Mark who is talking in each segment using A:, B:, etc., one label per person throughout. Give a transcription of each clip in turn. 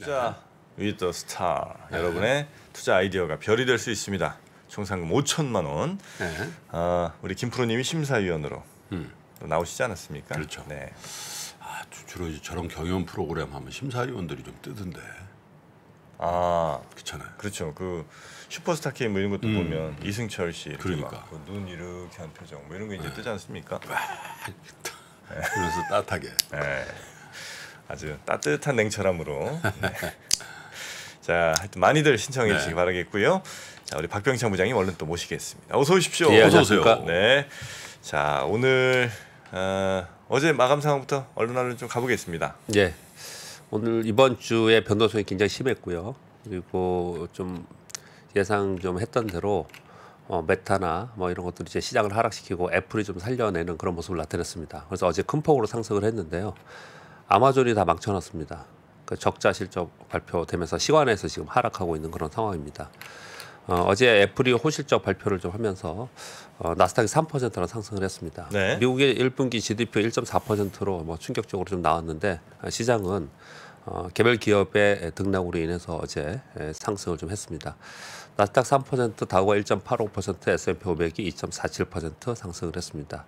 A: 투자 위더 스타 여러분의 투자 아이디어가 별이 될 수 있습니다. 총 상금 5천만 원. 네. 아, 우리 김프로님이 심사위원으로 음. 나오시지
B: 않았습니까? 그렇죠. 네. 아, 주- 로 이제 저런 경연 프로그램 하면 심사위원들이 좀 뜨던데 아 그렇잖아요. 그렇죠. 그 슈퍼스타 K 뭐 이런 것도 음. 보면
A: 이승철 씨 그러니까. 그눈 이렇게 한 표정 뭐 이런 거 이제 네. 뜨지 않습니까? 그래서 따뜻하게 네. 아주 따뜻한 냉철함으로 네. 자 하여튼 많이들 신청해 네. 주시기 바라겠고요. 자 우리 박병창 부장님 얼른
C: 또 모시겠습니다.
A: 어서 오십시오. 예, 어서 오세요. 네. 자 오늘 어,
C: 어제 마감 상황부터 얼른 얼른 좀 가보겠습니다. 예. 오늘 이번 주에 변동성이 굉장히 심했고요. 그리고 좀 예상 좀 했던 대로 어, 메타나 뭐 이런 것들이 이제 시장을 하락시키고 애플이 좀 살려내는 그런 모습을 나타냈습니다. 그래서 어제 큰 폭으로 상승을 했는데요. 아마존이 다 망쳐놨습니다. 그 적자 실적 발표되면서 시간에서 지금 하락하고 있는 그런 상황입니다. 어, 제 애플이 호실적 발표를 좀 하면서 어, 나스닥이 3%나 상승을 했습니다. 네. 미국의 1분기 GDP 1.4%로 뭐 충격적으로 좀 나왔는데 아, 시장은 어, 개별 기업의 등락으로 인해서 어제 상승을 좀 했습니다. 나스닥 3%, 다우가 1.85%, S&P 500이 2.47% 상승을 했습니다.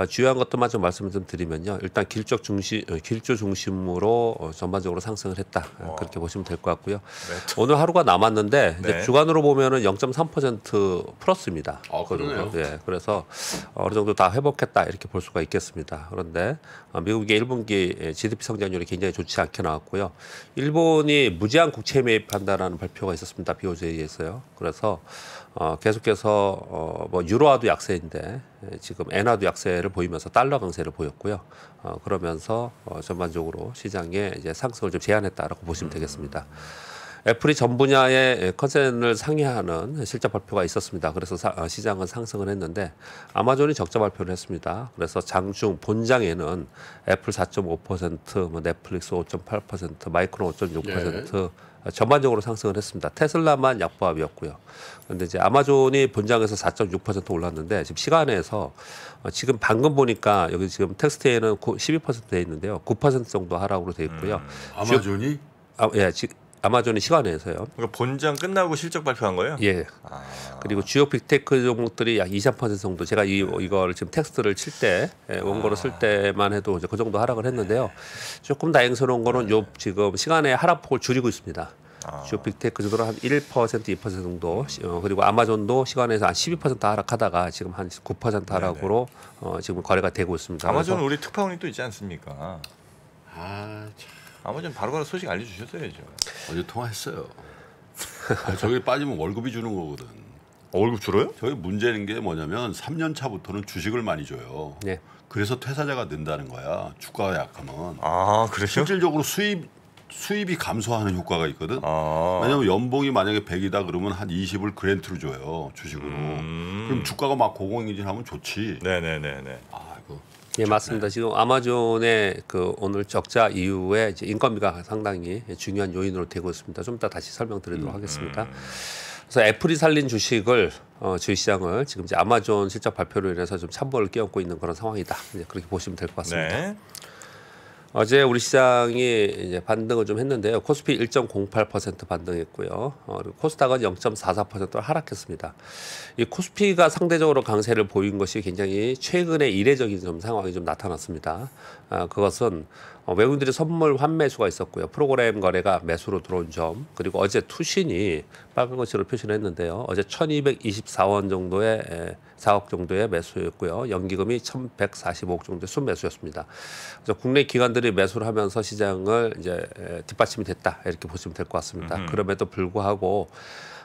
C: 아, 주요한 것들만 좀 말씀을 좀 드리면요. 일단 길적 중심, 어, 길조 중심으로 어, 전반적으로 상승을 했다. 와. 아, 어. 그렇게 보시면 될 것 같고요. 네. 오늘 하루가 남았는데 네. 주간으로 보면은 0.3% 플러스입니다. 아, 그러네요. 예, 그래서 어느 정도 다 회복했다 이렇게 볼 수가 있겠습니다. 그런데 미국의 1분기 GDP 성장률이 굉장히 좋지 않게 나왔고요. 일본이 무제한 국채 매입한다라는 발표가 있었습니다. BOJ에서요. 그래서 어, 계속해서 어, 뭐 유로화도 약세인데 예, 지금 엔화도 약세를 보이면서 달러 강세를 보였고요. 어, 그러면서 어, 전반적으로 시장에 이제 상승을 좀 제한했다라고 보시면 음. 되겠습니다. 애플이 전분야에 컨센을 상회하는 실적 발표가 있었습니다. 그래서 아, 시장은 상승을 했는데 아마존이 적자 발표를 했습니다. 그래서 장중 본장에는 애플 4.5%, 뭐 넷플릭스 5.8%, 마이크론 5.6% 예. 전반적으로 상승을 했습니다. 테슬라만 약보합이었고요. 그런데 이제 아마존이 본장에서 4.6% 올랐는데 지금 시간에서 어, 지금 방금 보니까 여기 지금 텍스트에는 12%돼 있는데요. 9% 정도 하락으로 돼 있고요. 음, 아마존이 아, 예, 지금 아마존의 시간에서요. 그러니까 본장 끝나고 실적 발표한 거예요? 예. 아. 그리고 주요 빅테크 종목들이 약 2, 3% 정도 제가 이 이걸 지금 텍스트를 칠때 예, 원고로 쓸 아. 때만 해도 이제 그 정도 하락을 했는데요. 네. 조금 다행스러운 거는 네. 요 지금 시간의 하락폭을 줄이고 있습니다. 아. 주요 빅테크 정도로 한 1%, 2% 정도 음. 어, 그리고 아마존도 시간에서 한12% 하락하다가 지금 한 9% 하락으로 어, 지금 거래가 되고 있습니다. 아마존
A: 우리 특파원이 또 있지 않습니까? 아 참. 아마 좀 바로바로 소식 알려주셨어야죠.
B: 어제 통화했어요. 아, 저기 빠지면 월급이 주는 거거든. 어, 월급 줄어요? 저희 문제는 게 뭐냐면 3년 차부터는 주식을 많이 줘요. 예. 그래서 퇴사자가 된다는 거야. 주가가 약하면. 아, 그래요? 실질적으로 수입 수입이 감소하는 효과가 있거든. 아. 왜냐하면 연봉이 만약에 100이다 그러면 한 20을 그랜트로 줘요 주식으로.
C: 음. 그럼 주가가 막 고공행진하면 좋지. 네네네네. 네, 네, 아, 예, 맞습니다. 지금 아마존의 그 오늘 적자 이후에 이제 인건비가 상당히 중요한 요인으로 되고 있습니다. 좀 이따 다시 설명드리도록 음. 하겠습니다. 음. 그래서 애플이 살린 주식을 어, 주식 시장을 지금 이제 아마존 실적 발표로 인해서 좀 찬물을 끼얹고 있는 그런 상황이다. 이제 그렇게 보시면 될 것 같습니다. 네. 어제 우리 시장이 이제 반등을 좀 했는데요. 코스피 1.08% 반등했고요. 어, 코스닥은 0.44% 하락했습니다. 이 코스피가 상대적으로 강세를 보인 것이 굉장히 최근에 이례적인 좀 상황이 좀 나타났습니다. 아, 그것은 어, 외국인들의 선물 환매수가 있었고요. 프로그램 거래가 매수로 들어온 점 그리고 어제 투신이 빨간 것으로 표시를 했는데요. 어제 1224원 정도의 에, 4억 정도의 매수였고요. 연기금이 1145억 정도 의 순매수였습니다. 그래서 국내 기관들이 매수를 하면서 시장을 이제 에, 뒷받침이 됐다 이렇게 보시면 될 것 같습니다. 음흠. 그럼에도 불구하고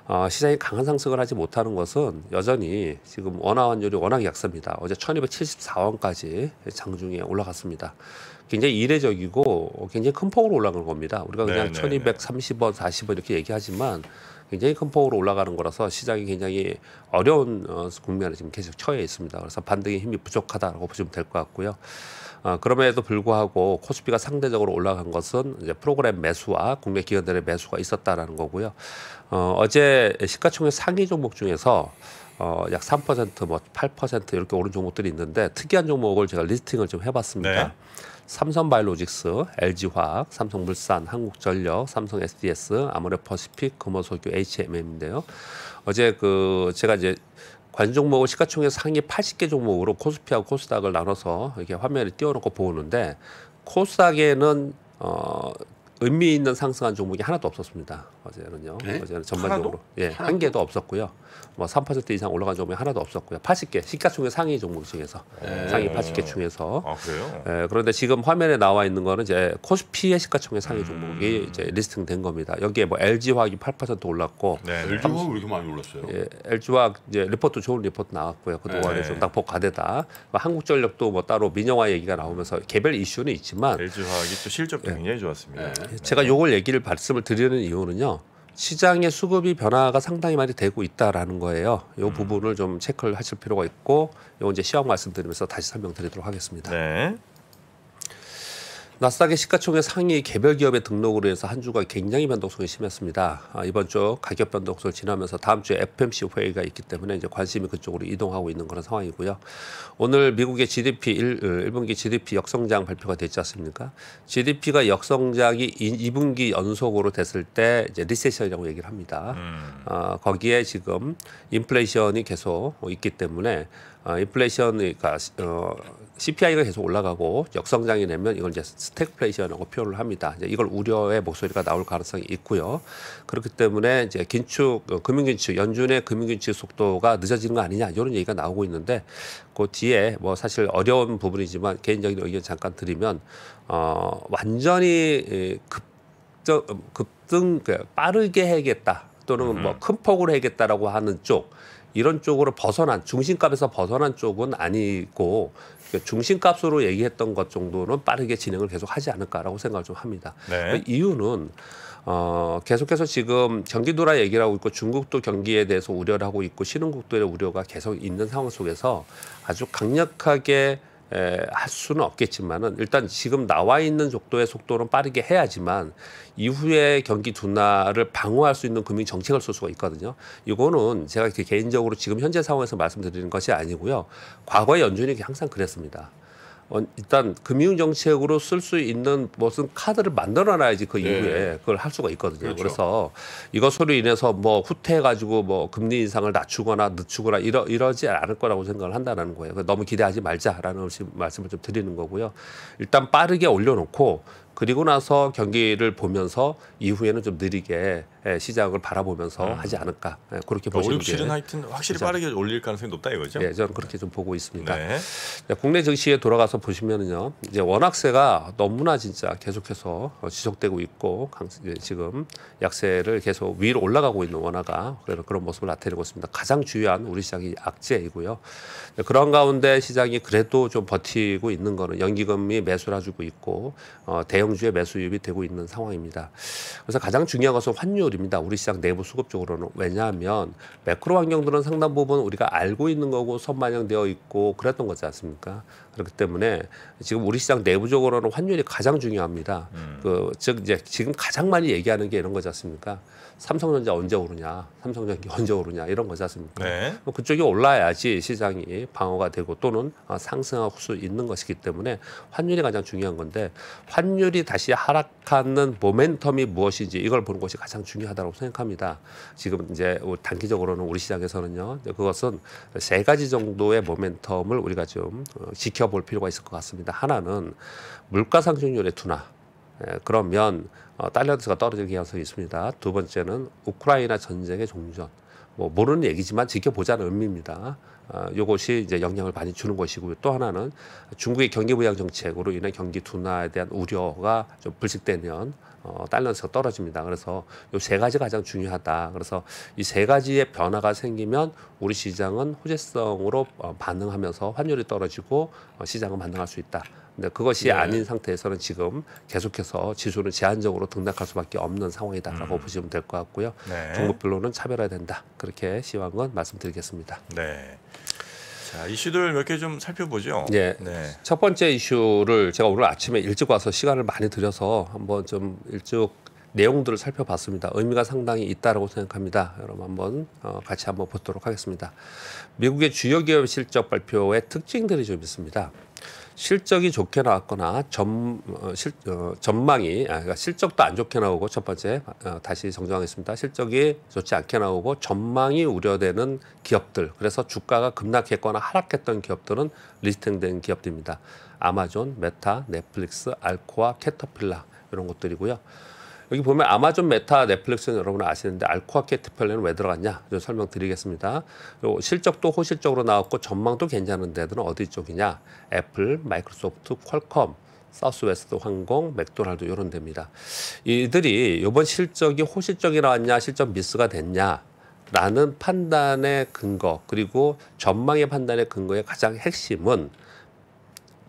C: 어, 시장이 강한 상승을 하지 못하는 것은 여전히 지금 원화 환율이 워낙 약습니다. 어제 1274원까지 장중에 올라갔습니다. 굉장히 이례적이고 굉장히 큰 폭으로 올라간 겁니다. 우리가 그냥 네, 1230원, 40원 이렇게 얘기하지만 굉장히 큰 폭으로 올라가는 거라서 시장이 굉장히 어려운 어, 국면에 지금 계속 처해 있습니다. 그래서 반등의 힘이 부족하다라고 보시면 될 것 같고요. 아, 그럼에도 불구하고 코스피가 상대적으로 올라간 것은 이제 프로그램 매수와 국내 기관들의 매수가 있었다라는 거고요. 어, 어제 시가총액 상위 종목 중에서 어, 약 3%, 뭐 8% 이렇게 오른 종목들이 있는데 특이한 종목을 제가 리스팅을 좀 해봤습니다. 네. 삼성바이오로직스, LG화학, 삼성물산, 한국전력, 삼성 SDS, 아모레퍼시픽, 금호석유, HMM인데요. 어제 그 제가 이제 관종목을 시가총액 상위 80개 종목으로 코스피하고 코스닥을 나눠서 이렇게 화면에 띄워놓고 보는데 코스닥에는 어 의미 있는 상승한 종목이 하나도 없었습니다. 어제는요. 네? 어제는 전반적으로 예, 한 개도 없었고요. 뭐 3% 이상 올라간 종목이 하나도 없었고요. 80개 시가총액 상위 종목 중에서 네. 상위 80개 중에서 아, 그래요? 예, 그런데 지금 화면에 나와 있는 거는 이제 코스피의 시가총액 상위 종목이 음. 이제 리스팅된 겁니다. 여기에 뭐 LG 화학이 8% 올랐고 네, LG 화학 왜
B: 이렇게 많이 올랐어요? 예,
C: LG 화학 이제 리포트 좋은 리포트 나왔고요. 그동안에 네. 좀 낙폭 과대다. 뭐 한국전력도 뭐 따로 민영화 얘기가 나오면서 개별 이슈는 있지만 LG 화학이 또 실적도 예. 굉장히 좋았습니다. 예. 제가 네. 요걸 얘기를 말씀을 드리는 이유는요. 시장의 수급이 변화가 상당히 많이 되고 있다라는 거예요. 이 음. 부분을 좀 체크를 하실 필요가 있고, 요 이제 시험 말씀드리면서 다시 설명드리도록 하겠습니다. 네. 나스닥의 시가총액 상위 개별 기업의 등록으로 해서 한 주간 굉장히 변동성이 심했습니다. 아, 이번 주 가격 변동성을 지나면서 다음 주에 FMC 회의가 있기 때문에 이제 관심이 그쪽으로 이동하고 있는 그런 상황이고요. 오늘 미국의 GDP 1, 분기 GDP 역성장 발표가 됐지 않습니까? GDP가 역성장이 2분기 연속으로 됐을 때 이제 리세션이라고 얘기를 합니다. 음. 아, 거기에 지금 인플레이션이 계속 있기 때문에 어, 인플레이션, 그러니까 어, CPI가 계속 올라가고 역성장이 되면 이걸 이제 스택플레이션이라고 표현을 합니다. 이제 이걸 우려의 목소리가 나올 가능성이 있고요. 그렇기 때문에 이제 긴축, 어, 금융긴축, 연준의 금융긴축 속도가 늦어지는 거 아니냐 이런 얘기가 나오고 있는데 그 뒤에 뭐 사실 어려운 부분이지만 개인적인 의견 잠깐 드리면 어, 완전히 급 급등 어, 그 빠르게 해야겠다 또는 뭐 음. 뭐큰 폭으로 해야겠다라고 하는 쪽. 이런 쪽으로 벗어난 중심값에서 벗어난 쪽은 아니고 그 중심값으로 얘기했던 것 정도는 빠르게 진행을 계속 하지 않을까라고 생각을 좀 합니다. 네. 그 이유는 어, 계속해서 지금 경기도라 얘기를 하고 있고 중국도 경기에 대해서 우려를 하고 있고 신흥국도의 우려가 계속 있는 상황 속에서 아주 강력하게 에, 할 수는 없겠지만은 일단 지금 나와 있는 속도의 속도는 빠르게 해야지만 이후에 경기 둔화를 방어할 수 있는 금융 정책을 쓸 수가 있거든요. 이거는 제가 개인적으로 지금 현재 상황에서 말씀드리는 것이 아니고요. 과거의 연준이 항상 그랬습니다. 어, 일단 금융 정책으로 쓸 수 있는 무슨 카드를 만들어놔야지 그 네. 이후에 네. 그걸 할 수가 있거든요. 그렇죠. 그래서 이것으로 인해서 뭐 후퇴해 가지고 뭐 금리 인상을 낮추거나 늦추거나 이러 이러지 않을 거라고 생각을 한다는 거예요. 너무 기대하지 말자라는 말씀을 좀 드리는 거고요. 일단 빠르게 올려놓고 그리고 나서 경기를 보면서 이후에는 좀 느리게 예, 시작을 바라보면서 음. 하지 않을까 예, 그렇게 그러니까 보시는 게. 5, 6, 7은 하여튼 확실히 진짜.
A: 빠르게 올릴 가능성이 높다 이거죠? 네,
C: 저는 그렇게 좀 보고 있습니다. 네. 네 국내 증시에 돌아가서 보시면요, 이제 원악세가 너무나 진짜 계속해서 어, 지속되고 있고 지금 약세를 계속 위로 올라가고 있는 원화가 그런 모습을 나타내고 있습니다. 가장 중요한 우리 시장이 악재이고요. 네, 그런 가운데 시장이 그래도 좀 버티고 있는 거는 연기금이 매수를 해주고 있고 어, 대형주의 매수입이 되고 있는 상황입니다. 그래서 가장 중요한 것은 환율 부분입니다. 우리 시장 내부 수급 적으로는 왜냐하면 매크로 환경들은 상당 부분 우리가 알고 있는 거고 선반영되어 있고 그랬던 거지 않습니까? 그렇기 때문에 지금 우리 시장 내부적으로는 환율이 가장 중요합니다. 음. 그즉 이제 지금 가장 많이 얘기하는 게 이런 거잖습니까 삼성전자 언제 오르냐, 삼성전기 언제 오르냐 이런 거잖습니까 네. 뭐 그쪽이 올라야지 시장이 방어가 되고 또는 아, 상승할 수 있는 것이기 때문에 환율이 가장 중요한 건데 환율이 다시 하락하는 모멘텀이 무엇인지 이걸 보는 것이 가장 중요하다고 생각합니다. 지금 이제 단기적으로는 우리 시장에서는요, 그것은 세 가지 정도의 모멘텀을 우리가 좀 어, 지켜. 지켜볼 필요가 있을 것 같습니다. 하나는 물가 상승률의 둔화. 예, 그러면 달러리스가 어, 떨어질 가능성이 있습니다. 두 번째는 우크라이나 전쟁의 종전. 뭐 모르는 얘기지만 지켜보자는 의미입니다. 이것이 어, 이제 영향을 많이 주는 것이고요. 또 하나는 중국의 경기 부양 정책으로 인한 경기 둔화에 대한 우려가 좀 불식되면 어, 달러에서 떨어집니다. 그래서 이 세 가지 가장 가 중요하다. 그래서 이 세 가지의 변화가 생기면 우리 시장은 호재성으로 어, 반응하면서 환율이 떨어지고 어, 시장은 반응할 수 있다. 근데 그것이 네. 아닌 상태에서는 지금 계속해서 지수는 제한적으로 등락할 수밖에 없는 상황이다라고 음. 보시면 될 것 같고요. 네. 종목별로는 차별화된다. 그렇게 시황은 말씀드리겠습니다. 네.
A: 자, 이슈들 몇 개 좀 살펴보죠. 예. 네.
C: 첫 번째 이슈를 제가 오늘 아침에 일찍 와서 시간을 많이 들여서 한번 좀 일찍 내용들을 살펴봤습니다. 의미가 상당히 있다라고 생각합니다. 여러분 한번 어, 같이 한번 보도록 하겠습니다. 미국의 주요 기업 실적 발표의 특징들이 좀 있습니다. 실적이 좋게 나왔거나 점, 어, 실, 어, 전망이 아, 그러니까 실적도 안 좋게 나오고 첫 번째 어, 다시 정정하겠습니다. 실적이 좋지 않게 나오고 전망이 우려되는 기업들 그래서 주가가 급락했거나 하락했던 기업들은 리스팅된 기업들입니다. 아마존, 메타, 넷플릭스, 알코아, 캐터필라 이런 것들이고요. 여기 보면 아마존 메타 넷플릭스는 여러분 아시는데 알코아 캐트펠레는 왜 들어갔냐 좀 설명드리겠습니다. 실적도 호실적으로 나왔고 전망도 괜찮은 데는 어디 쪽이냐 애플, 마이크로소프트, 퀄컴 사우스웨스트 항공, 맥도날드 이런 데입니다. 이들이 이번 실적이 호실적이 나왔냐, 실적 미스가 됐냐 라는 판단의 근거 그리고 전망의 판단의 근거의 가장 핵심은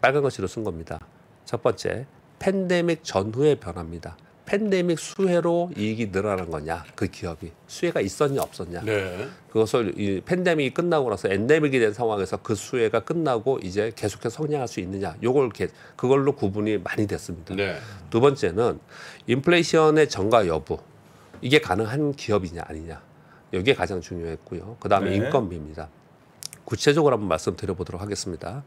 C: 빨간 것씨로쓴 겁니다. 첫 번째, 팬데믹 전후의 변화입니다. 팬데믹 수혜로 이익이 늘어난 거냐 그 기업이 수혜가 있었냐 없었냐 네. 그것을 이 팬데믹이 끝나고 나서 엔데믹이 된 상황에서 그 수혜가 끝나고 이제 계속해서 성장할 수 있느냐 요걸 개, 그걸로 구분이 많이 됐습니다 네. 두 번째는 인플레이션의 전가 여부 이게 가능한 기업이냐 아니냐 여기에 가장 중요했고요 그다음에 네. 인건비입니다 구체적으로 한번 말씀드려보도록 하겠습니다.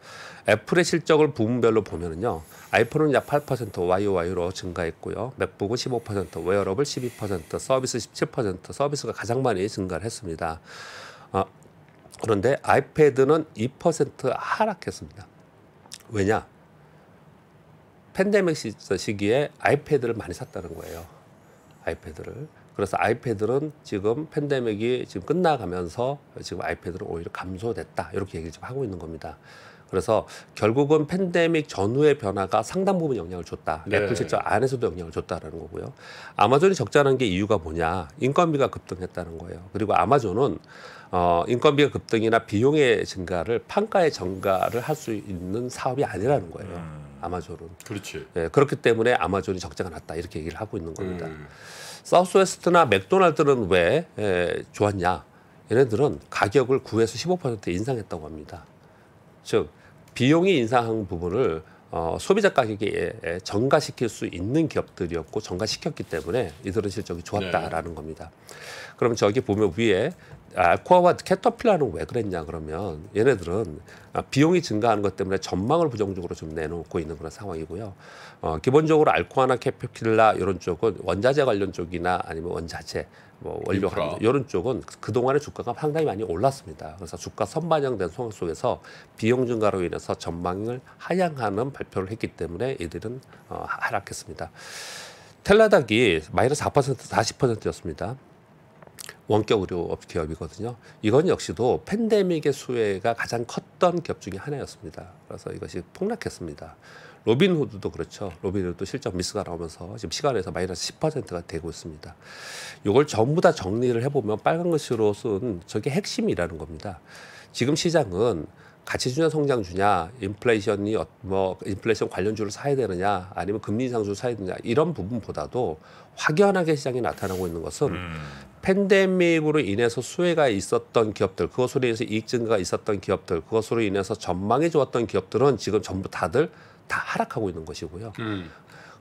C: 애플의 실적을 부문별로 보면요 아이폰은 약 8% YOY로 증가했고요. 맥북은 15%, 웨어러블 12%, 서비스 17%, 서비스가 가장 많이 증가를 했습니다. 어, 그런데 아이패드는 2% 하락했습니다. 왜냐? 팬데믹 시기에 아이패드를 많이 샀다는 거예요. 아이패드를. 그래서 아이패드는 지금 팬데믹이 지금 끝나가면서 지금 아이패드는 오히려 감소됐다 이렇게 얘기를 지금 하고 있는 겁니다. 그래서 결국은 팬데믹 전후의 변화가 상당 부분 영향을 줬다. 네. 애플 실적 안에서도 영향을 줬다라는 거고요. 아마존이 적자는 게 이유가 뭐냐? 인건비가 급등했다는 거예요. 그리고 아마존은 어, 인건비가 급등이나 비용의 증가를 판가의 증가를 할 수 있는 사업이 아니라는 거예요. 음. 아마존은. 그렇지. 예, 그렇기 때문에 아마존이 적자가 났다 이렇게 얘기를 하고 있는 겁니다. 음. 사우스웨스트나 맥도날드는 왜 에, 좋았냐? 얘네들은 가격을 9에서 15% 인상했다고 합니다. 즉 비용이 인상한 부분을 어, 소비자 가격에 전가시킬 수 있는 기업들이었고 전가시켰기 때문에 이들은 실적이 좋았다라는 네. 겁니다. 그럼 저기 보면 위에 아쿠아와 캐터필라는 왜 그랬냐 그러면 얘네들은 아, 비용이 증가하는 것 때문에 전망을 부정적으로 좀 내놓고 있는 그런 상황이고요. 어, 기본적으로 알코아나 캐터필라 이런 쪽은 원자재 관련 쪽이나 아니면 원자재 뭐 원료 관 이런 쪽은 그동안의 주가가 상당히 많이 올랐습니다. 그래서 주가 선반영된 상황 속에서 비용 증가로 인해서 전망을 하향하는 발표를 했기 때문에 이들은 어, 하락했습니다. 텔라닥이 마이너스 4% 40%였습니다. 원격 의료 기업이거든요. 이건 역시도 팬데믹의 수혜가 가장 컸던 기업 중의 하나였습니다. 그래서 이것이 폭락했습니다. 로빈후드도 그렇죠. 로빈후드도 실적 미스가 나오면서 지금 시간에서 마이너스 10%가 되고 있습니다. 이걸 전부 다 정리를 해보면 빨간 글씨로 쓴 저게 핵심이라는 겁니다. 지금 시장은 가치주냐 성장주냐, 인플레이션이 뭐 인플레이션 관련주를 사야 되느냐, 아니면 금리 상수 사야 되느냐 이런 부분보다도 확연하게 시장이 나타나고 있는 것은 음. 팬데믹으로 인해서 수혜가 있었던 기업들, 그것으로 인해서 이익 증가가 있었던 기업들, 그것으로 인해서 전망이 좋았던 기업들은 지금 전부 다들 다 하락하고 있는 것이고요. 음.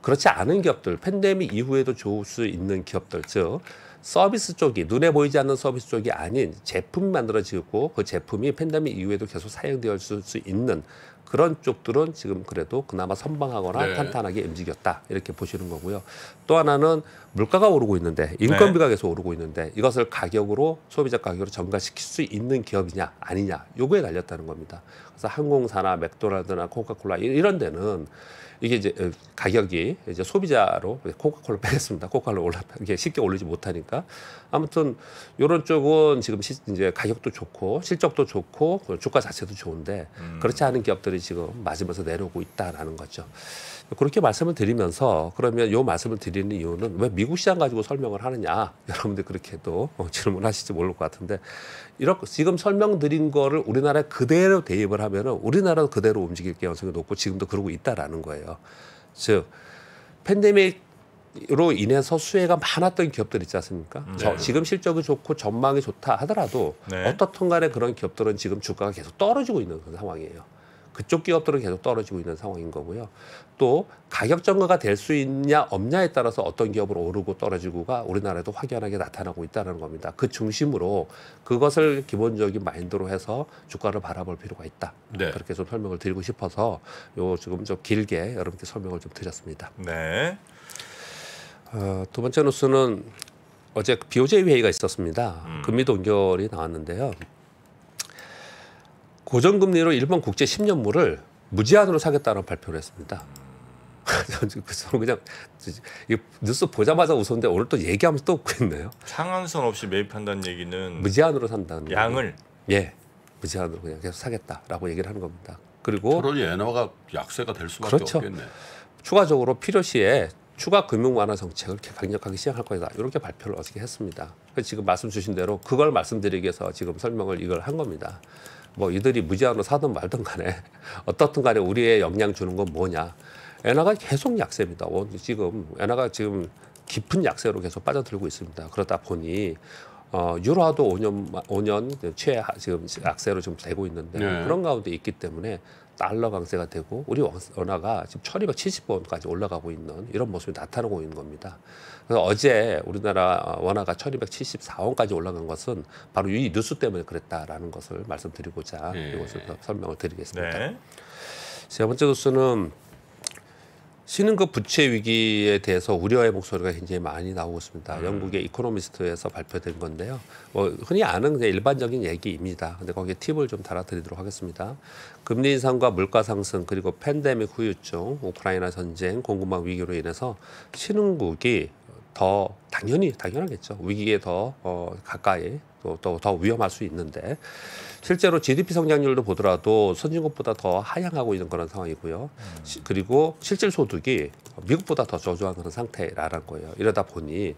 C: 그렇지 않은 기업들, 팬데믹 이후에도 좋을 수 있는 기업들, 즉 서비스 쪽이 눈에 보이지 않는 서비스 쪽이 아닌 제품이 만들어지고 그 제품이 팬데믹 이후에도 계속 사용될 수 있는 그런 쪽들은 지금 그래도 그나마 선방하거나 네. 탄탄하게 움직였다 이렇게 보시는 거고요. 또 하나는 물가가 오르고 있는데 인건비가 네. 계속 오르고 있는데 이것을 가격으로 소비자 가격으로 전가시킬 수 있는 기업이냐 아니냐 요거에 달렸다는 겁니다. 그래서 항공사나 맥도날드나 코카콜라 이런 데는 이게 이제 어, 가격이 이제 소비자로 코카콜라 빼겠습니다. 코카콜라 올라 이게 쉽게 올리지 못하니까 아무튼 이런 쪽은 지금 시, 이제 가격도 좋고 실적도 좋고 주가 자체도 좋은데 음. 그렇지 않은 기업들이 지금 맞으면서 내려오고 있다라는 거죠. 그렇게 말씀을 드리면서 그러면 요 말씀을 드리는 이유는 왜 미국 시장 가지고 설명을 하느냐 여러분들 그렇게도 질문하실지 모를 것 같은데 이렇게 지금 설명드린 거를 우리나라에 그대로 대입을 하면은 우리나라도 그대로 움직일 가능성이 높고 지금도 그러고 있다라는 거예요. 거예요. 즉 팬데믹으로 인해서 수혜가 많았던 기업들 있지 않습니까? 음. 네. 저, 지금 실적이 좋고 전망이 좋다 하더라도 네. 어떻든 간에 그런 기업들은 지금 주가가 계속 떨어지고 있는 상황이에요. 그쪽 기업들은 계속 떨어지고 있는 상황인 거고요. 또 가격 정가가 될 수 있냐 없냐에 따라서 어떤 기업으로 오르고 떨어지고가 우리나라에도 확연하게 나타나고 있다는 겁니다. 그 중심으로 그것을 기본적인 마인드로 해서 주가를 바라볼 필요가 있다. 네. 그렇게 좀 설명을 드리고 싶어서 요 지금 좀 길게 여러분께 설명을 좀 드렸습니다. 네. 어, 두 번째 뉴스는 어제 BOJ 회의가 있었습니다. 음. 금리 동결이 나왔는데요. 고정금리로 일본 국제 10년물을 무제한으로 사겠다는 발표를 했습니다. 저는 그 그냥 뉴스 보자마자 웃었는데 오늘 또 얘기하면서 또 웃고 있네요. 상한선 없이 매입한다는 얘기는 무제한으로 산다는 양을 예 무제한으로 그냥 계속 사겠다라고 얘기를 하는 겁니다. 그리고 그러니 엔화가
B: 약세가 될 수밖에 그렇죠. 없겠네.
C: 추가적으로 필요시에 추가 금융 완화 정책을 강력하게 시행할 것이다. 이렇게 발표를 어저께 했습니다. 그 지금 말씀 주신 대로 그걸 말씀드리기 위해서 지금 설명을 이걸 한 겁니다. 뭐 이들이 무제한으로 사든 말든 간에 어떻든 간에 우리의 영향 주는 건 뭐냐. 엔화가 계속 약세입니다. 지금 엔화가 지금 깊은 약세로 계속 빠져들고 있습니다. 그러다 보니 어, 유로화도 5년 5년 최하 지금 약세로 지금 되고 있는데 네. 그런 가운데 있기 때문에 달러 강세가 되고 우리 원화가 지금 1,270원까지 올라가고 있는 이런 모습이 나타나고 있는 겁니다. 그래서 어제 우리나라 어, 원화가 1274원까지 올라간 것은 바로 이 뉴스 때문에 그랬다라는 것을 말씀드리고자 네. 이것을 설명을 드리겠습니다. 네. 세 번째 뉴스는 신흥급 부채 위기에 대해서 우려의 목소리가 굉장히 많이 나오고 있습니다. 음. 영국의 이코노미스트에서 발표된 건데요. 뭐 흔히 아는 그냥 일반적인 얘기입니다. 근데 거기에 팁을 좀 달아드리도록 하겠습니다. 금리 인상과 물가 상승 그리고 팬데믹 후유증, 우크라이나 전쟁, 공급망 위기로 인해서 신흥국이 더 당연히 당연하겠죠. 위기에 더 어, 가까이 또더 더 위험할 수 있는데 실제로 GDP 성장률도 보더라도 선진국보다 더 하향하고 있는 그런 상황이고요. 음. 시, 그리고 실질 소득이 미국보다 더 저조한 그런 상태라는 거예요. 이러다 보니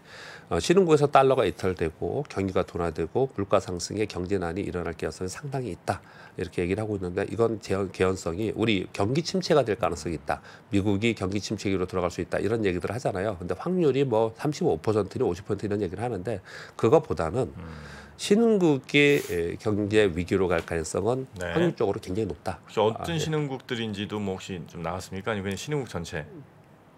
C: 어, 신흥국에서 달러가 이탈되고 경기가 둔화되고 물가 상승에 경제난이 일어날 가능성이 상당히 있다 이렇게 얘기를 하고 있는데 이건 개연성이 우리 경기 침체가 될 가능성이 있다 미국이 경기 침체기로 들어갈 수 있다 이런 얘기들을 하잖아요 근데 확률이 뭐 35%니 50% 이런 얘기를 하는데 그거보다는 음. 신흥국의 경제 위기로 갈 가능성은 네. 확률적으로 굉장히 높다. 혹시 어떤 아, 네.
A: 신흥국들인지도 뭐 혹시 좀 나왔습니까? 아니면
C: 신흥국 전체?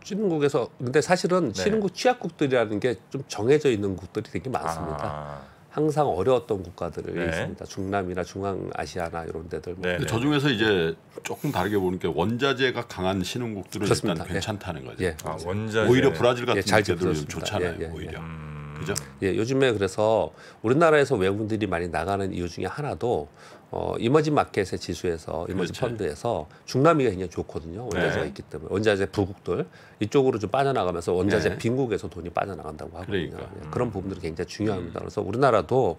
C: 신흥국에서 근데 사실은 네. 신흥국 취약국들이라는 게 좀 정해져 있는 국들이 되게 많습니다. 아. 항상 어려웠던 국가들이 네. 있습니다. 중남이나 중앙아시아나 이런 데들. 뭐. 네. 네. 저
B: 중에서 이제 조금 다르게 보는게 원자재가 강한 신흥국들은 그렇습니다. 일단 예. 괜찮다는 거죠. 예. 아, 원자재. 오히려 브라질 예, 같은 예, 데들은 좋잖아요. 예, 예, 오히려. 예. 음...
C: 그죠? 예, 요즘에 그래서 우리나라에서 외국인들이 많이 나가는 이유 중에 하나도 어, 이머징 마켓의 지수에서 이머징 그렇지. 펀드에서 중남미가 굉장히 좋거든요. 원자재가 네. 있기 때문에 원자재 부국들 이쪽으로 좀 빠져나가면서 원자재 네. 빈국에서 돈이 빠져나간다고 하거든요. 그러니까. 네, 음. 그런 부분들이 굉장히 중요합니다. 음. 그래서 우리나라도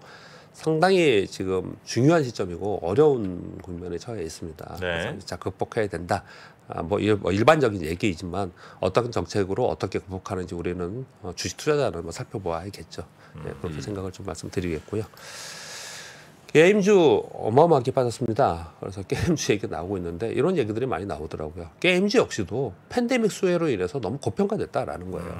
C: 상당히 지금 중요한 시점이고 어려운 국면에 처해 있습니다. 네. 자 극복해야 된다. 아, 뭐, 일, 뭐 일반적인 얘기이지만 어떤 정책으로 어떻게 극복하는지 우리는 어, 주식 투자자는 뭐 살펴봐야겠죠. 음. 네, 그렇게 음. 생각을 좀 말씀드리겠고요. 게임주 어마어마하게 빠졌습니다. 그래서 게임주 얘기 가 나오고 있는데 이런 얘기들이 많이 나오더라고요. 게임주 역시도 팬데믹 수혜로 인해서 너무 고평가됐다라는 거예요.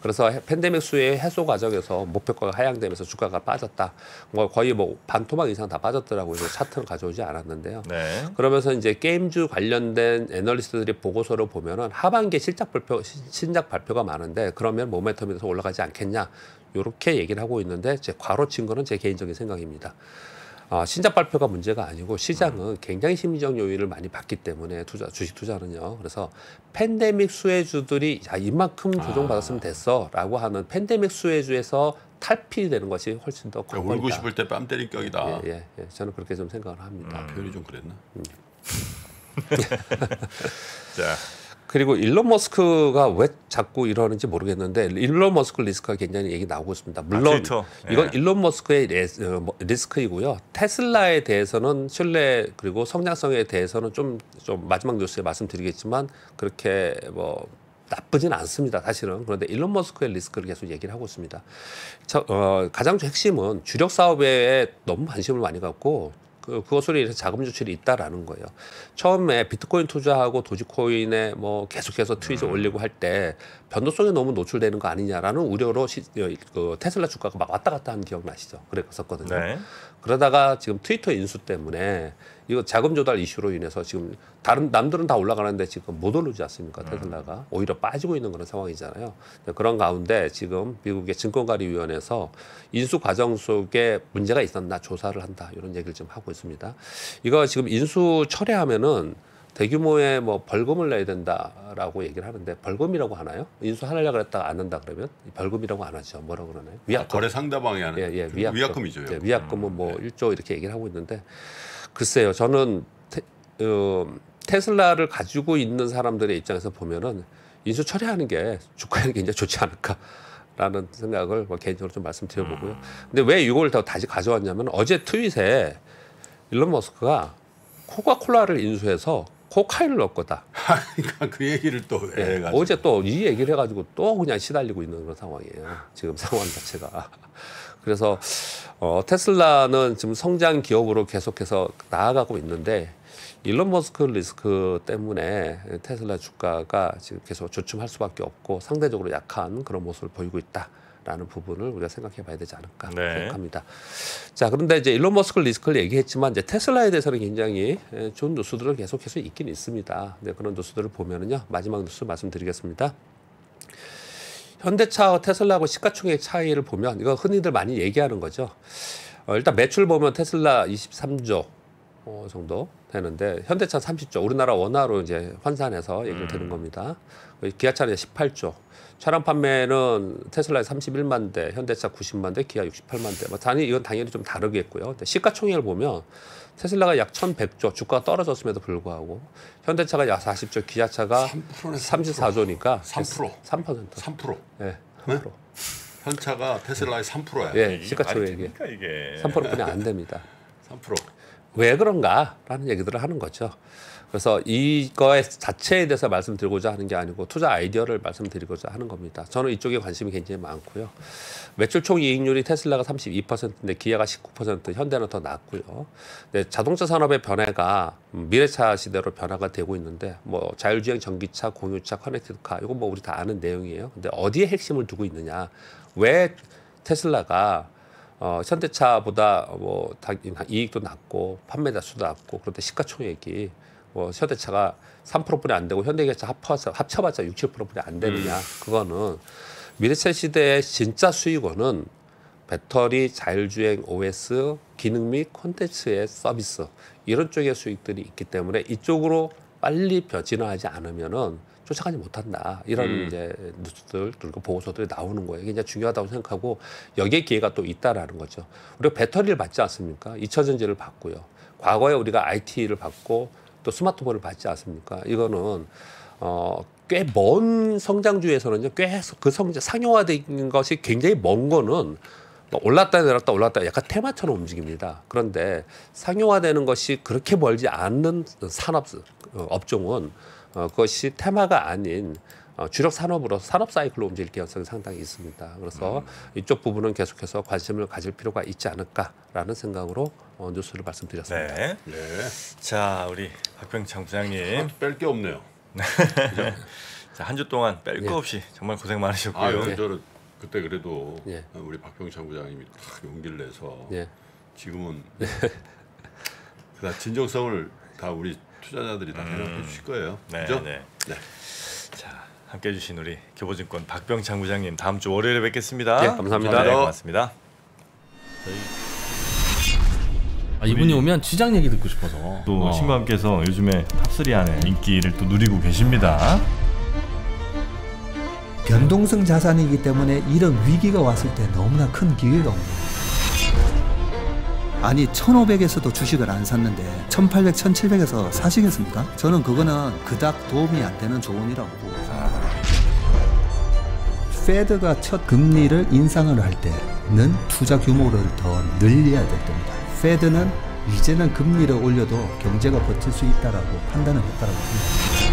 C: 그래서 팬데믹 수혜 해소 과정에서 목표가가 하향되면서 주가가 빠졌다. 뭐 거의 뭐 반토막 이상 다 빠졌더라고요. 차트를 가져오지 않았는데요. 네. 그러면서 이제 게임주 관련된 애널리스트들이 보고서를 보면은 하반기에 실적 발표 신작 발표가 많은데 그러면 모멘텀이 돼서 올라가지 않겠냐. 이렇게 얘기를 하고 있는데 제 과로 친 거는 제 개인적인 생각입니다. 아, 신작 발표가 문제가 아니고 시장은 굉장히 심리적 요인을 많이 받기 때문에 투자 주식 투자는요. 그래서 팬데믹 수혜주들이 야 이만큼 조정받았으면 아. 됐어라고 하는 팬데믹 수혜주에서 탈피되는 것이 훨씬 더 커. 울고 싶을 때 뺨 때릴 격이다. 예, 예, 예, 저는 그렇게 좀 생각을 합니다. 음, 표현이 좀 그랬나? 음. 자. 그리고 일론 머스크가 왜 자꾸 이러는지 모르겠는데 일론 머스크 리스크가 굉장히 얘기 나오고 있습니다. 물론 아, 이건 예. 일론 머스크의 어, 뭐 리스크이고요. 테슬라에 대해서는 신뢰 그리고 성장성에 대해서는 좀 좀 마지막 뉴스에 말씀드리겠지만 그렇게 뭐 나쁘진 않습니다. 사실은 그런데 일론 머스크의 리스크를 계속 얘기를 하고 있습니다. 저, 어, 가장 핵심은 주력 사업에 너무 관심을 많이 갖고 그, 것으로 인해서 자금 조출이 있다라는 거예요. 처음에 비트코인 투자하고 도지코인에 뭐 계속해서 트윗을 음. 올리고 할 때변동성이 너무 노출되는 거 아니냐라는 우려로 시, 그 테슬라 주가가 막 왔다 갔다 한 기억 나시죠? 그랬었거든요. 네. 그러다가 지금 트위터 인수 때문에 이거 자금 조달 이슈로 인해서 지금 다른 남들은 다 올라가는데 지금 못 오르지 않습니까? 테슬라가 음. 오히려 빠지고 있는 그런 상황이잖아요. 그런 가운데 지금 미국의 증권관리위원회에서 인수 과정 속에 문제가 있었나 조사를 한다 이런 얘기를 지금 하고 있습니다. 이거 지금 인수 철회하면은 대규모의 뭐 벌금을 내야 된다라고 얘기를 하는데 벌금이라고 하나요? 인수하려고 그랬다안 한다 그러면 벌금이라고 안 하죠. 뭐라고 그러나요? 위약금. 아, 거래 상대방이 하는. 예, 예, 그 위약금. 위약금이죠. 예, 위약금은 음, 뭐일 1조 이렇게 얘기를 하고 있는데 글쎄요. 저는 테, 어, 테슬라를 가지고 있는 사람들의 입장에서 보면은 인수 처리하는 게 주가에는 굉장히 좋지 않을까. 라는 생각을 뭐 개인적으로 좀 말씀드려보고요. 음. 근데 왜 이걸 더 다시 가져왔냐면 어제 트윗에 일론 머스크가 코카콜라를 인수해서 코카인을 넣을 거다. 그니까그 얘기를 또 왜? 예, 네, 어제 또 이 얘기를 해가지고 또 그냥 시달리고 있는 그런 상황이에요. 지금 상황 자체가. 그래서 어, 테슬라는 지금 성장 기업으로 계속해서 나아가고 있는데 일론 머스크 리스크 때문에 테슬라 주가가 지금 계속 조춤할 수밖에 없고 상대적으로 약한 그런 모습을 보이고 있다. 라는 부분을 우리가 생각해 봐야 되지 않을까 네. 생각합니다. 자, 그런데 이제 일론 머스크 리스크를 얘기했지만 이제 테슬라에 대해서는 굉장히 좋은 뉴스들을 계속해서 있긴 있습니다. 네, 그런 뉴스들을 보면은요. 마지막 뉴스 말씀드리겠습니다. 현대차와 테슬라하고 시가총액 차이를 보면 이거 흔히들 많이 얘기하는 거죠. 어, 일단 매출 보면 테슬라 23조 어, 정도 되는데 현대차 30조 우리나라 원화로 이제 환산해서 얘기를드는 음. 겁니다. 그 기아차는 18조. 차량 판매는 테슬라에 31만 대, 현대차 90만 대, 기아 68만 대. 뭐 단위 이건 당연히 좀 다르겠고요. 시가총액을 보면 테슬라가 약 1,100조 주가가 떨어졌음에도 불구하고 현대차가 약 40조, 기아차가 34조니까 3%. 3%. 3%. 예. 3%. 네? 현차가
B: 테슬라의 3%야. 예, 시가총액이 3%뿐이 안
C: 됩니다. 3%. 왜 그런가라는 얘기들을 하는 거죠. 그래서 이거에 자체에 대해서 말씀드리고자 하는 게 아니고 투자 아이디어를 말씀드리고자 하는 겁니다. 저는 이쪽에 관심이 굉장히 많고요. 매출 총 이익률이 테슬라가 32%인데 기아가 19%, 현대는 더 낮고요. 네, 자동차 산업의 변화가 미래차 시대로 변화가 되고 있는데 뭐 자율주행 전기차, 공유차, 커넥티드카 이건 뭐 우리 다 아는 내용이에요. 근데 어디에 핵심을 두고 있느냐? 왜 테슬라가 어, 현대차보다 뭐 이익도 낮고 판매 자수도 낮고 그런데 시가총액이 뭐 현대차가 3%뿐이 안 되고 현대기아차 합쳐서 합쳐봤자 6, 7%뿐이 안 되느냐. 음. 그거는 미래차 시대의 진짜 수익원은 배터리, 자율주행 OS, 기능 및 콘텐츠의 서비스 이런 쪽의 수익들이 있기 때문에 이쪽으로 빨리 변진화하지 않으면은 쫓아가지 못한다 이런 음. 이제 뉴스들 그리고 보고서들이 나오는 거예요. 이게 이제 중요하다고 생각하고 여기에 기회가 또 있다라는 거죠. 우리가 배터리를 받지 않습니까? 이차전지를 받고요. 과거에 우리가 IT를 받고 또 스마트폰을 받지 않습니까? 이거는 어, 꽤 먼 성장주에서는요, 꽤그 성장 상용화된 것이 굉장히 먼 거는 뭐 올랐다 내렸다 올랐다 약간 테마처럼 움직입니다. 그런데 상용화되는 것이 그렇게 멀지 않는 산업 어, 업종은 어, 그것이 테마가 아닌 어, 주력 산업으로 산업 사이클로 움직일 개연성이 상당히 있습니다. 그래서 음. 이쪽 부분은 계속해서 관심을 가질 필요가 있지 않을까라는 생각으로 어, 뉴스를 말씀드렸습니다. 네. 네.
A: 자, 우리 박병창 부장님. 아, 뺄게 없네요.
B: 자, 한주 동안 뺄거 예. 없이 네. 정말 고생 많으셨고요. 아, 네. 예. 저 그때 그래도 네. 우리 박병창 부장님이 딱 용기를 내서 지금은 그다 진정성을 다 우리 투자자들이 다 음. 대답해 음. 주실 거예요. 네, 그죠? 네. 네.
A: 함께해 주신 우리 교보증권 박병창 부장님 다음 주 월요일에 뵙겠습니다. 예, 감사합니다. 네, 고맙습니다. 아, 이분이 오면 시장 얘기 듣고 싶어서 또 어. 신부함께서 요즘에 탑3 안에 인기를 또 누리고 계십니다.
C: 변동성 자산이기 때문에 이런 위기가 왔을 때 너무나 큰 기회가 옵니다. 아니 1500에서도 주식을 안 샀는데 1800, 1700에서 사시겠습니까? 저는 그거는 그닥 도움이 안 되는 조언이라고 보고 페드가 첫 금리를 인상을 할 때는 투자 규모를 더 늘려야 될 겁니다. 페드는 이제는 금리를 올려도 경제가 버틸 수있다고 판단을 했다라고 고 합니다.